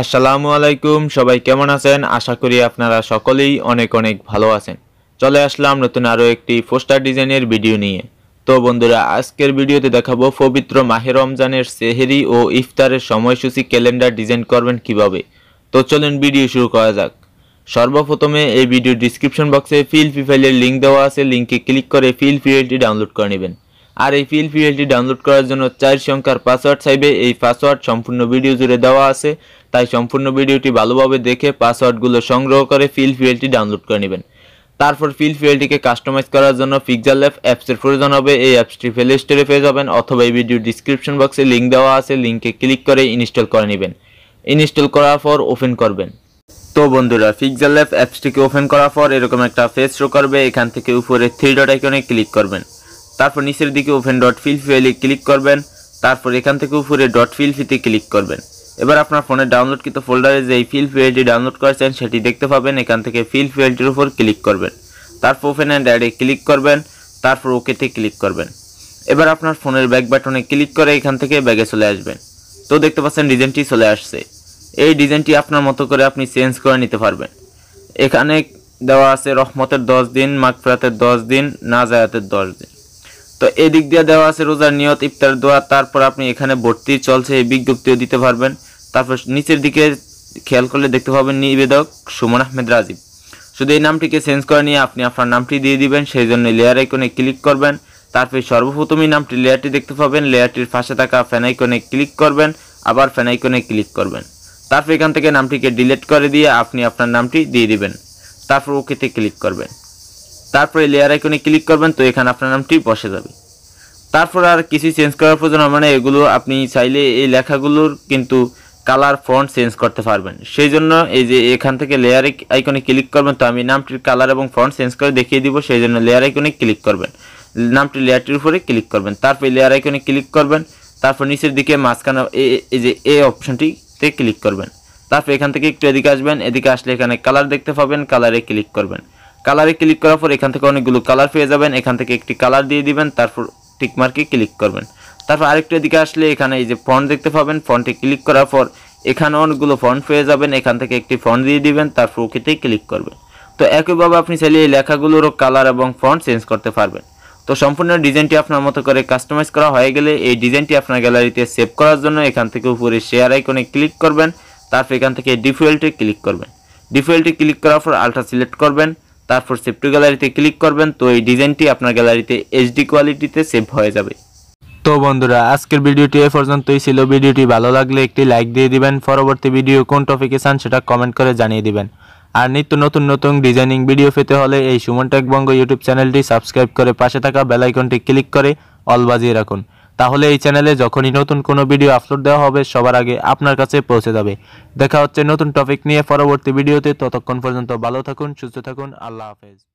আসসালামু আলাইকুম সবাই কেমন আছেন আশা করি আপনারা সকলেই অনেক অনেক ভালো আছেন চলে আসলাম নতুন আরও একটি পোস্টার ডিজাইনের ভিডিও নিয়ে তো বন্ধুরা আজকের ভিডিওতে দেখাবো পবিত্র মাহে রমজানের সেহেরি ও ইফতারের সময়সূচি ক্যালেন্ডার ডিজাইন করবেন কিভাবে তো চলুন ভিডিও শুরু করা যাক সর্বপ্রথমে এই ভিডিও ডিসক্রিপশন বক্সে ফিল ফি ফাইলের লিঙ্ক দেওয়া আছে লিঙ্কে ক্লিক করে ফিল ফি ডাউনলোড করে নেবেন আর এই পিএল পিএলটি ডাউনলোড করার জন্য চার সংখ্যার পাসওয়ার্ড চাইবে এই পাসওয়ার্ড সম্পূর্ণ ভিডিও জুড়ে দেওয়া আছে তাই সম্পূর্ণ ভিডিওটি ভালোভাবে দেখে পাসওয়ার্ডগুলো সংগ্রহ করে পিএল পিএলটি ডাউনলোড করে নেবেন তারপর ফিল ফিলটিকে কাস্টমাইজ করার জন্য পিকজার ল্যাব অ্যাপসের প্রয়োজন হবে এই অ্যাপসটি প্লে স্টোরে পেয়ে যাবেন অথবা এই ভিডিও ডিসক্রিপশন বক্সে লিঙ্ক দেওয়া আছে লিঙ্কে ক্লিক করে ইনস্টল করে নেবেন ইনস্টল করার পর ওপেন করবেন তো বন্ধুরা ফিক্সার ল্যাব অ্যাপসটিকে ওপেন করার পর এরকম একটা ফেস শো করবে এখান থেকে উপরে থ্রি ডট আইকনে ক্লিক করবেন তারপর নিচের দিকে ওভেন ডট ফিলফিলে ক্লিক করবেন তারপর এখান থেকে উপরে ডট ফিলফিতে ক্লিক করবেন এবার আপনার ফোনে ডাউনলোডকৃত ফোল্ডারে যে ফিল ফাইলটি ডাউনলোড করেছেন সেটি দেখতে পাবেন এখান থেকে ফিল ফাইলটির উপর ক্লিক করবেন তারপর ওপেন অ্যান্ড অ্যাডে ক্লিক করবেন তারপর ওকেতে ক্লিক করবেন এবার আপনার ফোনের ব্যাক বাটনে ক্লিক করে এখান থেকে ব্যাগে চলে আসবেন তো দেখতে পাচ্ছেন ডিজাইনটি চলে আসছে এই ডিজাইনটি আপনার মতো করে আপনি চেঞ্জ করে নিতে পারবেন এখানে দেওয়া আছে রহমতের দশ দিন মাগফেরাতের দশ দিন না জায়াতের দশ দিন তো এই দিক দিয়ে দেওয়া আছে রোজার নিয়ত ইফতার দোয়া তারপর আপনি এখানে ভর্তি চলছে এই বিজ্ঞপ্তিও দিতে পারবেন তারপর নিচের দিকে খেয়াল করলে দেখতে পাবেন নিবেদক সুমন আহমেদ রাজীব শুধু এই নামটিকে চেঞ্জ করে নিয়ে আপনি আপনার নামটি দিয়ে দিবেন সেই জন্য লেয়ার আইকনে ক্লিক করবেন তারপর সর্বপ্রথমই নামটি লেয়ারটি দেখতে পাবেন লেয়ারটির পাশে থাকা ফ্যান আইকনে ক্লিক করবেন আবার ফ্যান আইকনে ক্লিক করবেন তারপর এখান থেকে নামটিকে ডিলিট করে দিয়ে আপনি আপনার নামটি দিয়ে দিবেন তারপর ওকেতে ক্লিক করবেন তারপরে লেয়ার আইকনে ক্লিক করবেন তো এখানে আপনার নামটি বসে যাবে তারপর আর কিছু চেঞ্জ করার প্রয়োজন হবে না মানে এগুলো আপনি চাইলে এই লেখাগুলোর কিন্তু কালার ফন্ট চেঞ্জ করতে পারবেন সেই জন্য এই যে এখান থেকে লেয়ার আইকনে ক্লিক করবেন তো আমি নামটির কালার এবং ফন্ট চেঞ্জ করে দেখিয়ে দিব সেই জন্য লেয়ার আইকনে ক্লিক করবেন নামটি লেয়ারটির উপরে ক্লিক করবেন তারপরে লেয়ার আইকনে ক্লিক করবেন তারপর নিচের দিকে মাঝখানে এই যে এ অপশনটিতে ক্লিক করবেন তারপর এখান থেকে একটু এদিকে আসবেন এদিকে আসলে এখানে কালার দেখতে পাবেন কালারে ক্লিক করবেন কালারে ক্লিক করার পর এখান থেকে অনেকগুলো কালার পেয়ে যাবেন এখান থেকে একটি কালার দিয়ে দিবেন তারপর টিকমার্কে ক্লিক করবেন তারপর আরেকটু দিকে আসলে এখানে এই যে ফন্ট দেখতে পাবেন ফন্টে ক্লিক করার পর এখানে অনেকগুলো ফন্ট পেয়ে যাবেন এখান থেকে একটি ফন্ট দিয়ে দিবেন তারপর ওকেতেই ক্লিক করবেন তো একইভাবে আপনি চাইলে এই লেখাগুলোরও কালার এবং ফন্ট চেঞ্জ করতে পারবেন তো সম্পূর্ণ ডিজাইনটি আপনার মতো করে কাস্টমাইজ করা হয়ে গেলে এই ডিজাইনটি আপনার গ্যালারিতে সেভ করার জন্য এখান থেকে উপরে শেয়ার আইকনে ক্লিক করবেন তারপর এখান থেকে ডিফুয়েলটে ক্লিক করবেন ডিফুয়েলটে ক্লিক করার পর আলট্রা সিলেক্ট করবেন তারপর সেভ টু গ্যালারিতে ক্লিক করবেন তো এই ডিজাইনটি আপনার গ্যালারিতে এইচডি কোয়ালিটিতে সেভ হয়ে যাবে তো বন্ধুরা আজকের ভিডিওটি এ পর্যন্তই ছিল ভিডিওটি ভালো লাগলে একটি লাইক দিয়ে দিবেন পরবর্তী ভিডিও কোন টপিকে চান সেটা কমেন্ট করে জানিয়ে দিবেন আর নিত্য নতুন নতুন ডিজাইনিং ভিডিও পেতে হলে এই সুমন টেকবঙ্গ বঙ্গ ইউটিউব চ্যানেলটি সাবস্ক্রাইব করে পাশে থাকা বেলাইকনটি ক্লিক করে অল বাজিয়ে রাখুন তাহলে এই চ্যানেলে যখনই নতুন কোনো ভিডিও আপলোড দেওয়া হবে সবার আগে আপনার কাছে পৌঁছে যাবে দেখা হচ্ছে নতুন টপিক নিয়ে পরবর্তী ভিডিওতে ততক্ষণ পর্যন্ত ভালো থাকুন সুস্থ থাকুন আল্লাহ হাফেজ